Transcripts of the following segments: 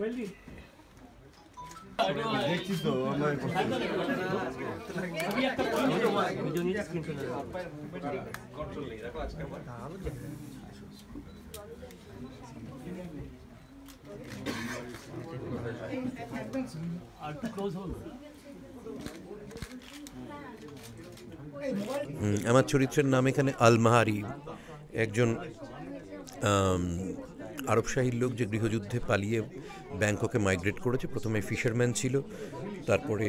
আমার চরিত্রের নাম এখানে আলমাহারি একজন আরবশাহীর লোক যে গৃহযুদ্ধে পালিয়ে ব্যাংককে মাইগ্রেট করেছে প্রথমে ফিশারম্যান ছিল তারপরে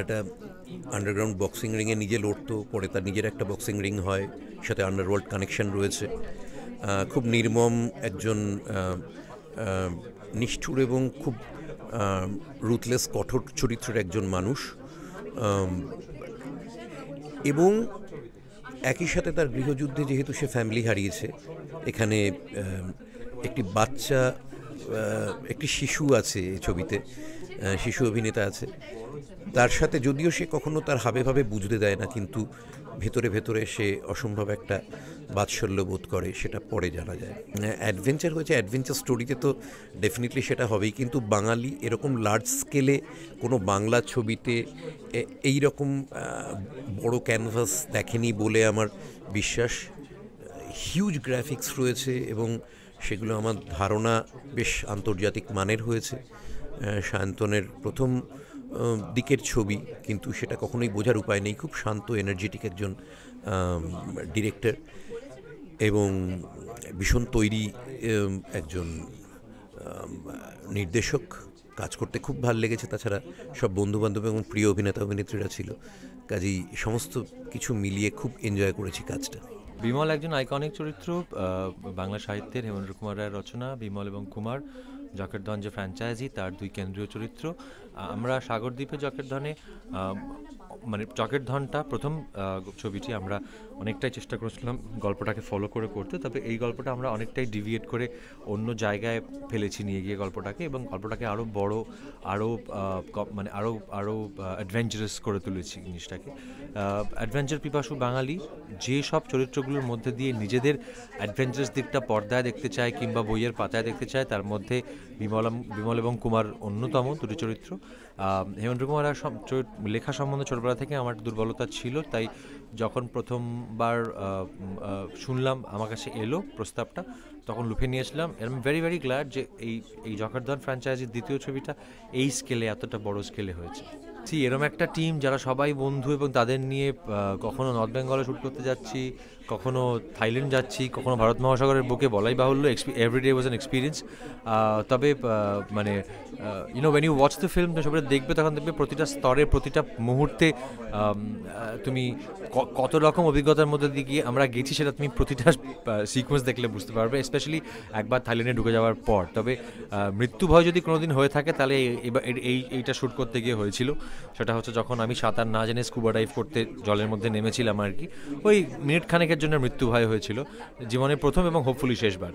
একটা আন্ডারগ্রাউন্ড বক্সিং রিংয়ে নিজে লড়তো পরে তার নিজের একটা বক্সিং রিং হয় সাথে আন্ডারওয়ার্ল্ড কানেকশন রয়েছে খুব নির্মম একজন নিষ্ঠুর এবং খুব রুথলেস কঠোর চরিত্রের একজন মানুষ এবং একই সাথে তার গৃহযুদ্ধে যেহেতু সে ফ্যামিলি হারিয়েছে এখানে একটি বাচ্চা একটি শিশু আছে ছবিতে শিশু অভিনেতা আছে তার সাথে যদিও সে কখনো তার হাবে ভাবে বুঝতে দেয় না কিন্তু ভেতরে ভেতরে সে অসম্ভব একটা বাৎসল্য বোধ করে সেটা পরে জানা যায় অ্যাডভেঞ্চার হয়েছে অ্যাডভেঞ্চার স্টোরিতে তো ডেফিনেটলি সেটা হবেই কিন্তু বাঙালি এরকম লার্জ স্কেলে কোনো বাংলা ছবিতে এই রকম বড় ক্যানভাস দেখেনি বলে আমার বিশ্বাস হিউজ গ্রাফিক্স রয়েছে এবং সেগুলো আমার ধারণা বেশ আন্তর্জাতিক মানের হয়েছে সায়ন্তনের প্রথম দিকের ছবি কিন্তু সেটা কখনোই বোঝার উপায় নেই খুব শান্ত এনার্জেটিক একজন ডিরেক্টর এবং ভীষণ তৈরি একজন নির্দেশক কাজ করতে খুব ভাল লেগেছে তাছাড়া সব বন্ধুবান্ধব এবং প্রিয় অভিনেতা অভিনেত্রীরা ছিল কাজেই সমস্ত কিছু মিলিয়ে খুব এনজয় করেছি কাজটা বিমল একজন আইকনিক চরিত্র বাংলা সাহিত্যের হেমেন্দ্র কুমার রায়ের রচনা বিমল এবং কুমার জকেরদন যে ফ্র্যাঞ্চাইজি তার দুই কেন্দ্রীয় চরিত্র আমরা সাগরদ্বীপে জকের ধনে মানে চকের ধনটা প্রথম ছবিটি আমরা অনেকটাই চেষ্টা করেছিলাম গল্পটাকে ফলো করে করতে তবে এই গল্পটা আমরা অনেকটাই ডিভিয়েট করে অন্য জায়গায় ফেলেছি নিয়ে গিয়ে গল্পটাকে এবং গল্পটাকে আরও বড় আরও মানে আরও আরও অ্যাডভেঞ্চারাস করে তুলেছি জিনিসটাকে অ্যাডভেঞ্চার পিপাসু বাঙালি যে সব চরিত্রগুলোর মধ্যে দিয়ে নিজেদের অ্যাডভেঞ্চারাস দিকটা পর্দায় দেখতে চায় কিংবা বইয়ের পাতায় দেখতে চায় তার মধ্যে বিমল বিমল এবং কুমার অন্যতম দুটি চরিত্র হেমেন্দ্র কুমার লেখা সম্বন্ধে ছোটবেলা ছোটবেলা থেকে আমার দুর্বলতা ছিল তাই যখন প্রথমবার শুনলাম আমার কাছে এলো প্রস্তাবটা তখন লুফে নিয়েছিলাম আই ভেরি ভেরি গ্ল্যাড যে এই এই জকারদান ফ্র্যাঞ্চাইজির দ্বিতীয় ছবিটা এই স্কেলে এতটা বড় স্কেলে হয়েছে পাচ্ছি এরম একটা টিম যারা সবাই বন্ধু এবং তাদের নিয়ে কখনো নর্থ বেঙ্গলে শ্যুট করতে যাচ্ছি কখনো থাইল্যান্ড যাচ্ছি কখনো ভারত মহাসাগরের বুকে বলাই বাহুল্য এভরিডে ওয়াজ অ্যান এক্সপিরিয়েন্স তবে মানে you know when you watch the film সবাই দেখবে তখন দেখবে প্রতিটা স্তরে প্রতিটা মুহূর্তে তুমি কত রকম অভিজ্ঞতার মধ্যে দিয়ে গিয়ে আমরা গেছি সেটা তুমি প্রতিটা সিকোয়েন্স দেখলে বুঝতে পারবে স্পেশালি একবার থাইল্যান্ডে ঢুকে যাওয়ার পর তবে মৃত্যু ভয় যদি কোনোদিন হয়ে থাকে তাহলে এই এইটা শ্যুট করতে গিয়ে হয়েছিল সেটা হচ্ছে যখন আমি সাঁতার না জেনে স্কুবা ডাইভ করতে জলের মধ্যে নেমেছিলাম আর কি ওই মিনিট খানেকের জন্য মৃত্যু ভয় হয়েছিল জীবনের প্রথম এবং হোপফুলি শেষবার